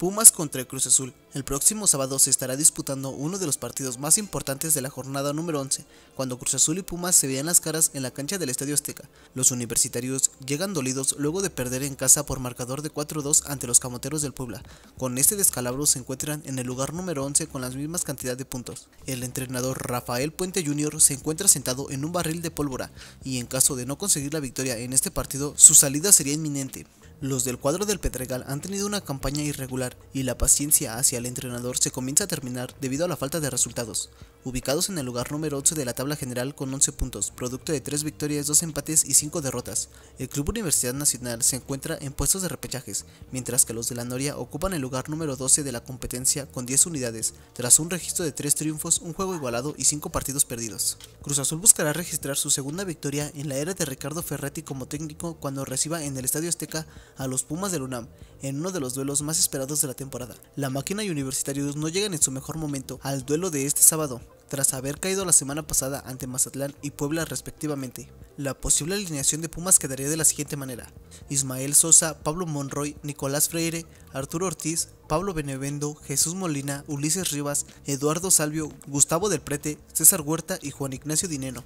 Pumas contra Cruz Azul. El próximo sábado se estará disputando uno de los partidos más importantes de la jornada número 11, cuando Cruz Azul y Pumas se veían las caras en la cancha del Estadio Azteca. Los universitarios llegan dolidos luego de perder en casa por marcador de 4-2 ante los Camoteros del Puebla. Con este descalabro se encuentran en el lugar número 11 con las mismas cantidad de puntos. El entrenador Rafael Puente Jr. se encuentra sentado en un barril de pólvora y en caso de no conseguir la victoria en este partido, su salida sería inminente. Los del cuadro del Pedregal han tenido una campaña irregular y la paciencia hacia el entrenador se comienza a terminar debido a la falta de resultados ubicados en el lugar número 11 de la tabla general con 11 puntos, producto de 3 victorias, 2 empates y 5 derrotas. El Club Universidad Nacional se encuentra en puestos de repechajes, mientras que los de la Noria ocupan el lugar número 12 de la competencia con 10 unidades, tras un registro de 3 triunfos, un juego igualado y 5 partidos perdidos. Cruz Azul buscará registrar su segunda victoria en la era de Ricardo Ferretti como técnico cuando reciba en el Estadio Azteca a los Pumas del UNAM en uno de los duelos más esperados de la temporada. La máquina y Universitarios no llegan en su mejor momento al duelo de este sábado, tras haber caído la semana pasada ante Mazatlán y Puebla respectivamente. La posible alineación de Pumas quedaría de la siguiente manera. Ismael Sosa, Pablo Monroy, Nicolás Freire, Arturo Ortiz, Pablo Benevendo, Jesús Molina, Ulises Rivas, Eduardo Salvio, Gustavo del Prete, César Huerta y Juan Ignacio Dineno.